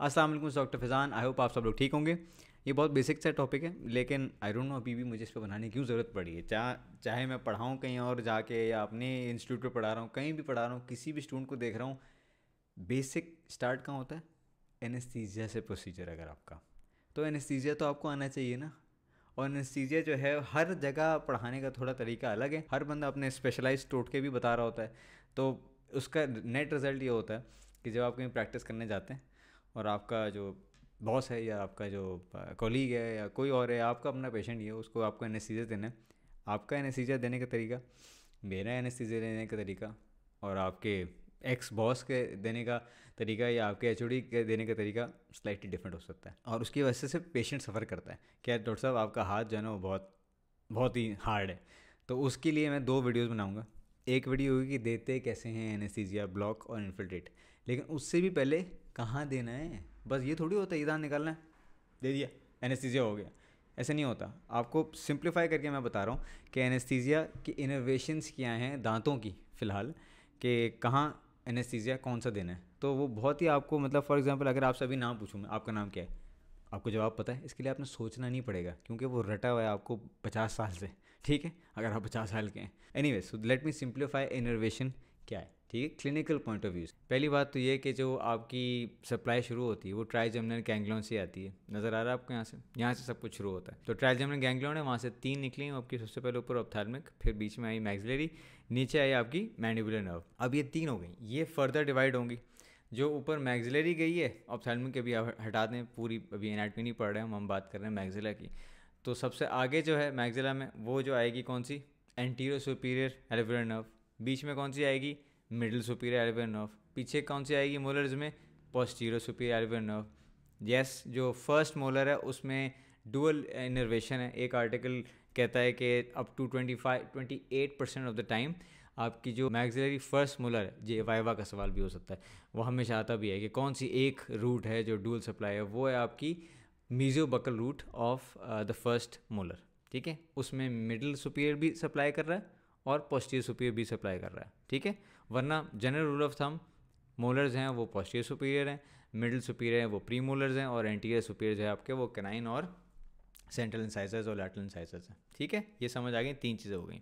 वालेकुम doctor Fizaan I hope आप सब लोग ठीक होंगे ये बहुत बेसिक सा टॉपिक है लेकिन आई डोंट नो अभी भी मुझे इस पर बनाने की क्यों ज़रूरत पड़ी है चाहे चाहे मैं पढ़ाऊँ कहीं और जाके या अपने इंस्टीट्यूट पर पढ़ा रहा हूँ कहीं भी पढ़ा रहा हूँ किसी भी स्टूडेंट को देख रहा हूँ बेसिक स्टार्ट कहाँ होता है एनेस्थीजिया से प्रोसीजर अगर आपका तो एनेस्थीजिया तो आपको आना चाहिए ना और एनेस्थीजिया जो है हर जगह पढ़ाने का थोड़ा तरीका अलग है हर बंदा अपने स्पेशलाइज टोटके के भी बता रहा होता है तो उसका नेट रिज़ल्ट ये होता है कि जब आप कहीं प्रैक्टिस करने जाते हैं और आपका जो बॉस है या आपका जो कॉलीग है या कोई और है आपका अपना पेशेंट ही है उसको आपको एनेस्थीजिया देना है आपका एनेस्थीजिया देने का तरीका मेरा एनेस्थीजिया देने का तरीका और आपके एक्स बॉस के देने का तरीका या आपके एच के देने का तरीका स्लाइटली डिफरेंट हो सकता है और उसकी वजह से पेशेंट सफ़र करता है क्या डॉक्टर साहब आपका हाथ जो है ना वो बहुत बहुत ही हार्ड है तो उसके लिए मैं दो वीडियोज़ बनाऊँगा एक वीडियो होगी कि देते कैसे हैं एनेस्थीजिया ब्लॉक और इन्फिल्ट्रेट लेकिन उससे भी पहले कहाँ देना है बस ये थोड़ी होता है ईदान निकालना है दे दिया एनेस्थीजिया हो गया ऐसे नहीं होता आपको सिंप्लीफाई करके मैं बता रहा हूँ कि एनेस्थीजिया की इनोवेशंस क्या हैं दांतों की फ़िलहाल कि कहाँ एनेस्थीजिया कौन सा देना है तो वो बहुत ही आपको मतलब फॉर एग्जांपल अगर आपसे अभी नाम पूछूँ मैं आपका नाम क्या है आपको जवाब पता है इसके लिए आपने सोचना नहीं पड़ेगा क्योंकि वो रटा हुआ है आपको पचास साल से ठीक है अगर आप पचास साल के हैं anyways let me simplify innervation क्या है ठीक है क्लिनिकल पॉइंट ऑफ व्यू पहली बात तो ये कि जो आपकी सप्लाई शुरू होती है वो ट्राइजमनर गैंगलोन से आती है नज़र आ रहा है आपको यहाँ से यहाँ से सब कुछ शुरू होता है तो ट्राइजमनर गैंगलोन है वहाँ से तीन निकली आपकी सबसे पहले ऊपर ऑप्थार्मिक फिर बीच में आई मैक्सिलरी नीचे आई आपकी मैंडिबुलर नर्व अब ये तीन हो गई ये फर्दर डिवाइड होंगी जो ऊपर मैगजिलरी गई है ऑप्थार्मिक के भी हटा दें पूरी अभी एनाटमी नहीं पढ़ रहे हम हम बात कर रहे हैं मैगजिला की तो सबसे आगे जो है मैगजिला में वो जो आएगी कौन सी एंटीरियर सुपीरियर एलिवुलर नर्व बीच में कौन सी आएगी मिडिल सुपीरियर एल्वियर नर्व पीछे कौन सी आएगी मोलर्स में posterior superior alveolar nerve yes जो फर्स्ट मोलर है उसमें डुअल इनर्वेशन है एक आर्टिकल कहता है कि up to twenty five twenty eight percent of the time आपकी जो मैग्जिलरी फर्स्ट मोलर है जे वाइवा का सवाल भी हो सकता है वो हमेशा आता भी है कि कौन सी एक रूट है जो डुअल सप्लाई है वो है आपकी mesiobuccal root of the first molar ठीक है उसमें मिडिल सुपीरियर भी सप्लाई कर रहा है और पॉस्टियर सुपीरियर भी सप्लाई कर रहा है ठीक है वरना general rule of thumb molars हैं वो पॉस्टियर सुपीरियर हैं मिडिल सुपीरियर हैं वो प्री मोलर्स हैं और एंटीरियर सुपीरियर है आपके वो कैनाइन और सेंट्रल इंसाइजर्स और लैटरल इंसाइजर्स हैं ठीक है ये समझ आ गई तीन चीज़ें हो गई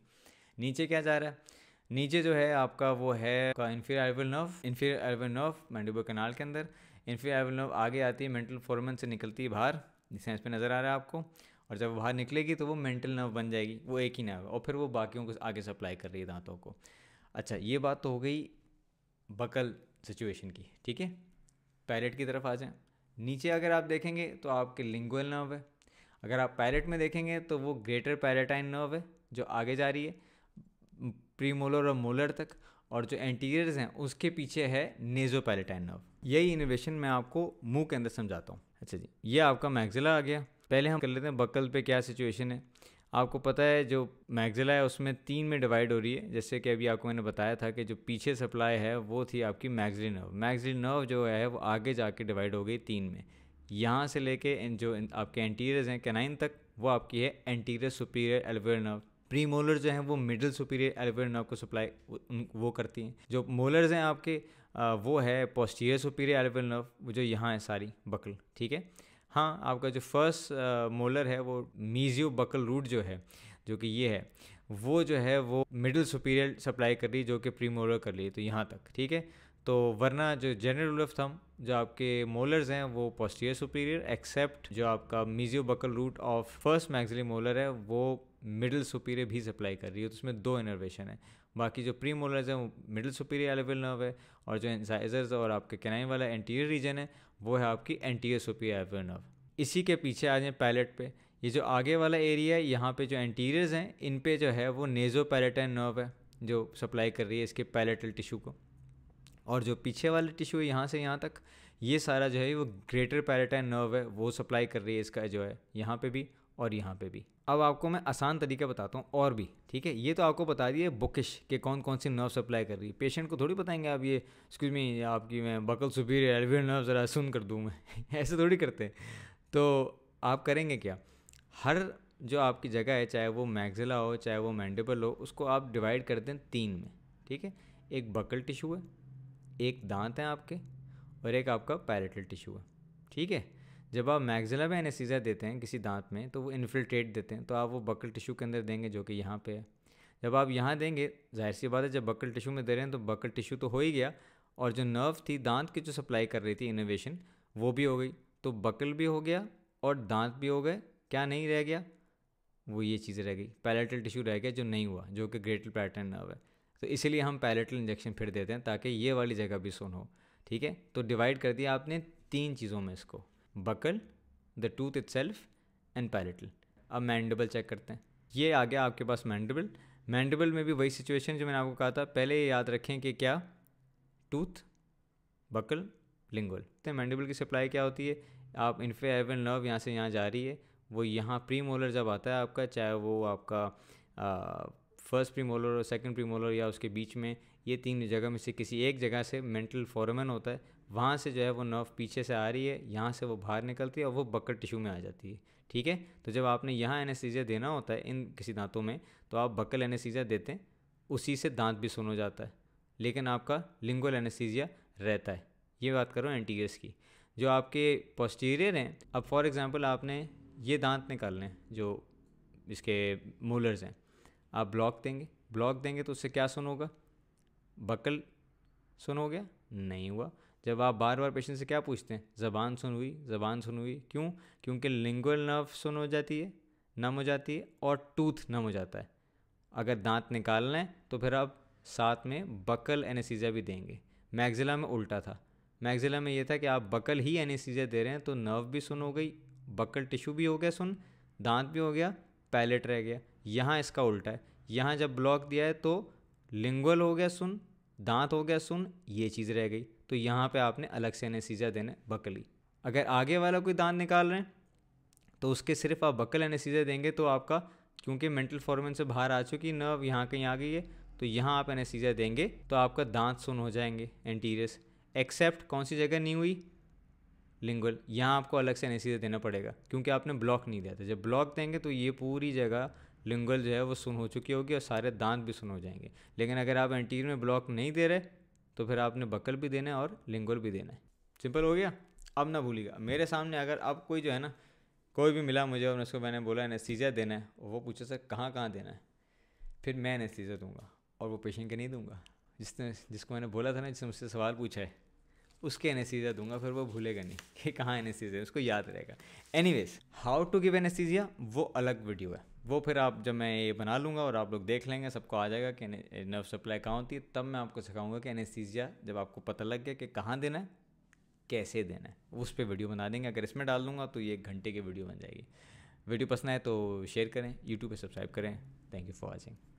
नीचे क्या जा रहा है नीचे जो है आपका वो है का inferior alveolar nerve inferior alveolar nerve canal के अंदर इन्फीरियर एल्वल नर्व आगे आती है मेंटल फॉर्मेंस से निकलती है बाहर जिसमें इस पर नज़र आ रहा है आपको और जब बाहर निकलेगी तो वो मेंटल नर्व बन जाएगी वो एक ही नर्व और फिर वो बाकियों को आगे सप्लाई कर रही है दांतों को अच्छा ये बात तो हो गई बकल सिचुएशन की ठीक है पैलेट की तरफ आ जाएं नीचे अगर आप देखेंगे तो आपके लिंगुअल नर्व है अगर आप पैलेट में देखेंगे तो वो ग्रेटर पैलेटाइन नर्व है जो आगे जा रही है प्रीमोलर और मोलर तक और जो एंटीरियर्स हैं उसके पीछे है नेजो पैलेटाइन नर्व यही इनोवेशन मैं आपको मुंह के अंदर समझाता हूँ अच्छा जी ये आपका मैगजिला आ गया पहले हम कर लेते हैं बकल पे क्या सिचुएशन है आपको पता है जो मैगजिला है उसमें तीन में डिवाइड हो रही है जैसे कि अभी आपको मैंने बताया था कि जो पीछे सप्लाई है वो थी आपकी मैगजी नर्व मैगजी नर्व जो है वो आगे जाके डिवाइड हो गई तीन में यहाँ से लेके जो आपके एंटीरियर्स हैं कैनाइन तक वो आपकी है anterior superior alveolar nerve premolar जो हैं वो मिडिल सुपीरियर एल्वेयर नर्व को सप्लाई वो करती हैं जो मोलर्स हैं आपके वो है पोस्टीरियर सुपीरियर एल्वेयर नर्व जो यहाँ है सारी बकल ठीक है हाँ आपका जो फर्स्ट मोलर है वो मीजियो बकल रूट जो है जो कि ये है वो जो है वो मिडिल सुपीरियर सप्लाई कर रही है जो कि प्री मोलर कर रही है तो यहाँ तक ठीक है तो वरना जो जनरल रूल ऑफ थम जो आपके मोलर्स हैं वो पोस्टियर सुपीरियर एक्सेप्ट जो आपका mesiobuccal root of first maxillary molar है वो मिडिल सुपीरियर भी सप्लाई कर रही है तो उसमें दो इनर्वेशन है बाकी जो प्री मोलर्स हैं वो मिडिल सुपीरियर एलेवल नर्व है और जो इंसाइजर्स और आपके कैनाइन वाला एंटीरियर रीजन है वो है आपकी एंटीरियर सुपीरियर एलेवल नर्व इसी के पीछे आ जाए पैलेट पे ये जो आगे वाला एरिया है यहाँ पे जो एंटीरियर्स हैं इन पे जो है वो नेजो पैलेटाइन नर्व है जो सप्लाई कर रही है इसके पैलेटल टिश्यू को और जो पीछे वाले टिश्यू है यहाँ से यहाँ तक ये सारा जो है वो ग्रेटर पैराटाइन नर्व है वो सप्लाई कर रही है इसका जो है यहाँ पे भी और यहाँ पे भी अब आपको मैं आसान तरीका बताता हूँ और भी ठीक है ये तो आपको बता दिए बुकिश के कौन कौन सी नर्व सप्लाई कर रही है पेशेंट को थोड़ी बताएंगे आप ये एक्सक्यूज मी आपकी मैं बकल सुपीरियर एलवियर नर्व ज़रा सुन कर दूँ मैं ऐसे थोड़ी करते हैं तो आप करेंगे क्या हर जो आपकी जगह है चाहे वो मैगजिला हो चाहे वो मैंडेबल हो उसको आप डिवाइड कर दें तीन में ठीक है एक बकल टिश्यू है एक दांत हैं आपके और एक आपका पैरेटल टिश्यू है ठीक है जब आप मैगजिला में एनेसीज़ा देते हैं किसी दांत में तो वो इन्फिल्ट्रेट देते हैं तो आप वो बकल टिश्यू के अंदर देंगे जो कि यहाँ पे है जब आप यहाँ देंगे जाहिर सी बात है जब बकल टिश्यू में दे रहे हैं तो बकल टिश्यू तो हो ही गया और जो नर्व थी दांत की जो सप्लाई कर रही थी इनोवेशन वो भी हो गई तो बकल भी हो गया और दांत भी हो गए क्या नहीं रह गया वो ये चीज़ें रह गई पैलेटल टिश्यू रह गया जो नहीं हुआ जो कि ग्रेटल पैटर्न नर्व है तो इसीलिए हम पैलेटल इंजेक्शन फिर देते हैं ताकि ये वाली जगह भी सुन हो ठीक है तो डिवाइड कर दिया आपने तीन चीज़ों में इसको buccal the tooth itself and palatal अब मैंडबल चेक करते हैं ये आ गया आपके पास मैंडबल मैंडबल में भी वही सिचुएशन जो मैंने आपको कहा था पहले ये याद रखें कि क्या टूथ बकल लिंगल तो मैंडबल की सप्लाई क्या होती है आप इन्फेवन लव यहाँ से यहाँ जा रही है वो यहाँ प्री मोलर जब आता है आपका चाहे वो आपका फर्स्ट प्रीमोलर और सेकंड प्रीमोलर या उसके बीच में ये तीन जगह में से किसी एक जगह से मेंटल फॉरमन होता है वहाँ से जो है वो नर्व पीछे से आ रही है यहाँ से वो बाहर निकलती है और वो बकर टिश्यू में आ जाती है ठीक है तो जब आपने यहाँ एनेसीजा देना होता है इन किसी दांतों में तो आप बकल एनेसीजा देते हैं उसी से दांत भी सुन हो जाता है लेकिन आपका लिंगुअल एनेसीजिया रहता है ये बात करो एंटीगर्स की जो आपके पोस्टीरियर हैं अब फॉर एग्ज़ाम्पल आपने ये दांत निकालने जो इसके मोलर्स हैं आप ब्लॉक देंगे ब्लॉक देंगे तो उससे क्या सुन होगा बकल सुन हो गया नहीं हुआ जब आप बार बार पेशेंट से क्या पूछते हैं ज़बान सुन हुई ज़बान सुन हुई क्यों क्योंकि लिंगुअल नर्व सुन हो जाती है नम हो जाती है और टूथ नम हो जाता है अगर दांत निकालना है तो फिर आप साथ में बकल एनेसीजा भी देंगे मैगजिला में उल्टा था मैगजिला में ये था कि आप बकल ही एनेसीजा दे रहे हैं तो नर्व भी सुन हो गई बकल टिश्यू भी हो गया सुन दांत भी हो गया पैलेट रह गया यहाँ इसका उल्टा है यहाँ जब ब्लॉक दिया है तो लिंगुअल हो गया सुन दांत हो गया सुन ये चीज़ रह गई तो यहाँ पे आपने अलग से एनेसीजा देने बकली अगर आगे वाला कोई दांत निकाल रहे हैं तो उसके सिर्फ आप बकल एनेसीजा देंगे तो आपका क्योंकि मेंटल फॉर्मेंस से बाहर आ चुकी नर्व यहाँ कहीं आ गई है तो यहाँ आप एनेसीजा देंगे तो आपका दांत सुन हो जाएंगे एंटीरियस एक्सेप्ट कौन सी जगह नहीं हुई लिंगुअल यहाँ आपको अलग से एनेसीजा देना पड़ेगा क्योंकि आपने ब्लॉक नहीं दिया था जब ब्लॉक देंगे तो ये पूरी जगह लिंगल जो है वो सुन हो चुकी होगी और सारे दांत भी सुन हो जाएंगे लेकिन अगर आप एंटीरियर में ब्लॉक नहीं दे रहे तो फिर आपने बकल भी देना है और लिंगल भी देना है सिंपल हो गया अब ना भूलिएगा मेरे सामने अगर अब कोई जो है ना कोई भी मिला मुझे और उसको मैंने बोला एनेस्थीजिया देना है वो पूछे सर कहाँ कहाँ देना है फिर मैं एनेस्थीजिया दूंगा और वो पेशेंट के नहीं दूंगा जिसने जिसको मैंने बोला था ना जिसने मुझसे सवाल पूछा है उसके एनेस्थीजिया दूंगा फिर वो भूलेगा नहीं कि कहाँ एनेस्थीजिया उसको याद रहेगा ways how to give anaesthesia वो अलग वीडियो है वो फिर आप जब मैं ये बना लूँगा और आप लोग देख लेंगे सबको आ जाएगा कि नर्व सप्लाई कहाँ होती है तब मैं आपको सिखाऊंगा कि एनेस्थीजिया जब आपको पता लग गया कि कहाँ देना है कैसे देना है उस पर वीडियो बना देंगे अगर इसमें डाल दूँगा तो ये एक घंटे की वीडियो बन जाएगी वीडियो पसंद आए तो शेयर करें यूट्यूब पर सब्सक्राइब करें थैंक यू फॉर वॉचिंग